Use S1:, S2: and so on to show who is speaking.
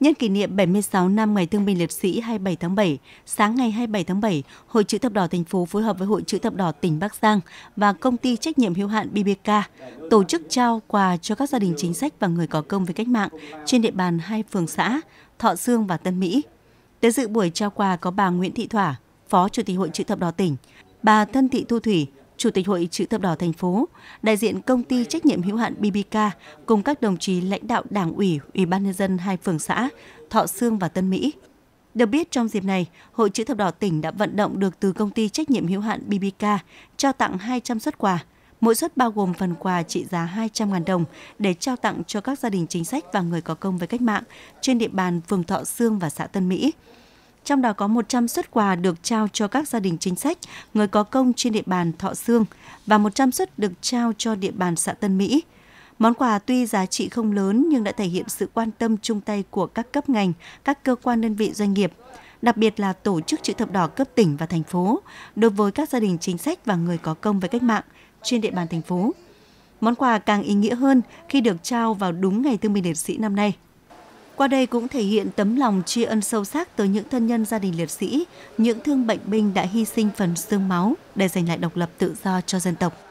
S1: Nhân kỷ niệm 76 năm Ngày Thương binh Liệt sĩ 27 tháng 7, sáng ngày 27 tháng 7, Hội chữ thập đỏ thành phố phối hợp với Hội chữ thập đỏ tỉnh Bắc Giang và công ty trách nhiệm hữu hạn BBK tổ chức trao quà cho các gia đình chính sách và người có công với cách mạng trên địa bàn hai phường xã Thọ Sương và Tân Mỹ. Tới dự buổi trao quà có bà Nguyễn Thị Thỏa, Phó Chủ tịch Hội chữ thập đỏ tỉnh, bà Thân Thị Thu Thủy, Chủ tịch Hội chữ thập đỏ thành phố, đại diện công ty trách nhiệm hữu hạn BBK cùng các đồng chí lãnh đạo Đảng ủy, Ủy ban nhân dân hai phường xã Thọ Sương và Tân Mỹ. Được biết trong dịp này, Hội chữ thập đỏ tỉnh đã vận động được từ công ty trách nhiệm hữu hạn BBK trao tặng 200 suất quà. Mỗi suất bao gồm phần quà trị giá 200.000 đồng để trao tặng cho các gia đình chính sách và người có công với cách mạng trên địa bàn phường Thọ Sương và xã Tân Mỹ trong đó có 100 xuất quà được trao cho các gia đình chính sách, người có công trên địa bàn Thọ Sương và 100 xuất được trao cho địa bàn xã Tân Mỹ. Món quà tuy giá trị không lớn nhưng đã thể hiện sự quan tâm chung tay của các cấp ngành, các cơ quan đơn vị doanh nghiệp, đặc biệt là tổ chức chữ thập đỏ cấp tỉnh và thành phố đối với các gia đình chính sách và người có công với cách mạng trên địa bàn thành phố. Món quà càng ý nghĩa hơn khi được trao vào đúng ngày thương binh liệt sĩ năm nay. Qua đây cũng thể hiện tấm lòng tri ân sâu sắc tới những thân nhân gia đình liệt sĩ, những thương bệnh binh đã hy sinh phần xương máu để giành lại độc lập tự do cho dân tộc.